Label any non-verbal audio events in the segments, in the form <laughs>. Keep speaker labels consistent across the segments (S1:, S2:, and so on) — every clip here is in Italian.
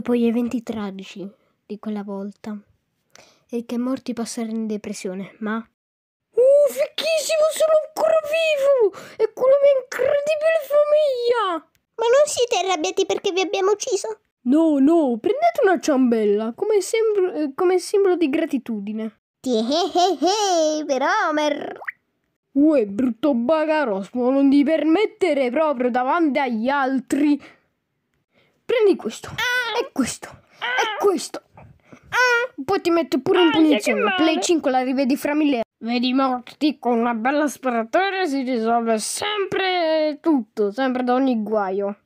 S1: Ecco poi gli eventi tragici di quella volta. E che morti passare in depressione, ma...
S2: Uh, fichissimo, sono ancora vivo! E con la mia incredibile famiglia! Ma non siete arrabbiati perché vi abbiamo ucciso?
S1: No, no, prendete una ciambella come, sembro, eh, come simbolo di gratitudine. Tiehehehe, eh, però, Homer! Uè, brutto bagarosmo, non ti permettere proprio davanti agli altri. Prendi questo. Ah! è questo, è questo. Mm, poi ti metto pure in punizione. Play 5 la rivedi fra mille. Vedi morti con una bella sparatoria si risolve sempre tutto, sempre da ogni guaio.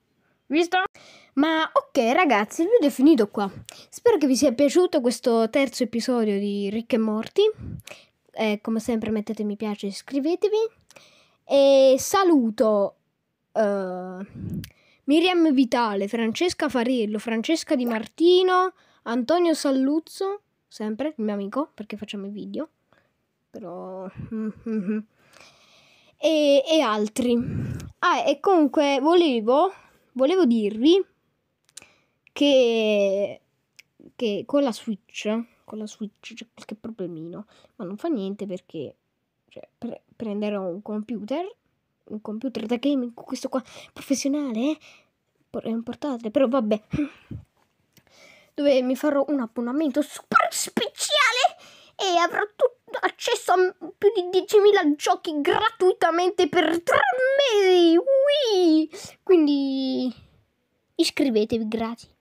S1: Visto? Ma ok ragazzi, il video è finito qua. Spero che vi sia piaciuto questo terzo episodio di Ricche e Morti. Eh, come sempre mettete mi piace, iscrivetevi. E saluto... Uh, Miriam Vitale, Francesca Farello, Francesca Di Martino, Antonio Salluzzo, sempre il mio amico, perché facciamo i video, però... <laughs> e, e altri. Ah, e comunque volevo, volevo dirvi che, che con la Switch con la Switch c'è qualche problemino, ma non fa niente perché cioè, pre- prenderò un computer un computer da gaming, questo qua professionale, eh? è un portatile, però vabbè. Dove mi farò un abbonamento super speciale e avrò accesso a più di 10.000 giochi gratuitamente per tre mesi. Whee! Quindi iscrivetevi, grazie.